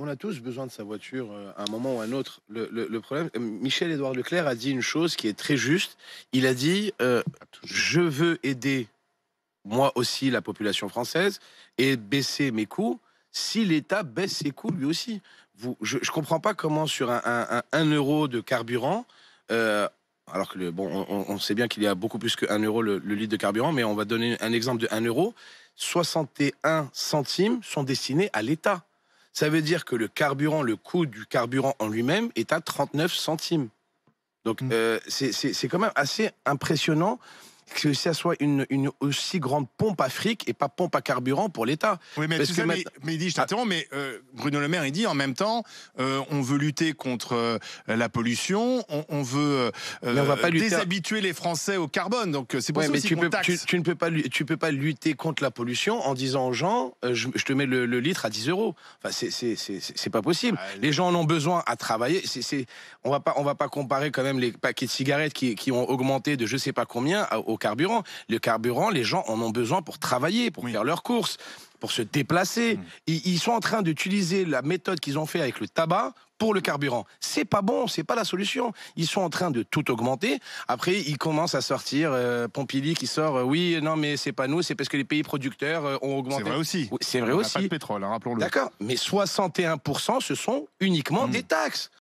On a tous besoin de sa voiture euh, à un moment ou à un autre. Le, problème, euh, Michel-Édouard Leclerc a dit une chose qui est très juste. Il a dit euh, Je veux aider moi aussi la population française et baisser mes coûts si l'État baisse ses coûts lui aussi. je ne comprends pas comment sur un, euro de carburant, alors que bon, on, sait bien qu'il y a beaucoup plus que 1 euro le, le litre de carburant, mais on va donner un exemple de 1 euro, 61 centimes sont destinés à l'État. Ça veut dire que le carburant, le coût du carburant en lui-même est à 39 centimes. Donc mmh. euh, c'est quand même assez impressionnant que ça soit une, aussi grande pompe à fric et pas pompe à carburant pour l'État. Oui, mais, je mais Bruno Le Maire, il dit en même temps, euh, on veut lutter contre euh, la pollution, on, veut euh, déshabituer les Français au carbone. Donc c'est pour ça mais tu, tu, ne peux pas, tu peux pas lutter contre la pollution en disant aux gens, je, te mets le, litre à 10 euros. Enfin, c'est pas possible. Ah, les gens en ont besoin à travailler. on va pas, on va pas comparer quand même les paquets de cigarettes qui, qui ont augmenté de je sais pas combien au carburant. Le carburant, les gens en ont besoin pour travailler, pour faire leurs courses, pour se déplacer. Mm. Ils, sont en train d'utiliser la méthode qu'ils ont fait avec le tabac pour le carburant. C'est pas bon, c'est pas la solution. Ils sont en train de tout augmenter. Après, ils commencent à sortir euh, Pompili qui sort euh, oui, non mais c'est pas nous, c'est parce que les pays producteurs euh, ont augmenté. C'est vrai aussi. c'est vrai aussi. A pas de pétrole, hein, rappelons-le. D'accord, mais 61 ce sont uniquement mm. des taxes.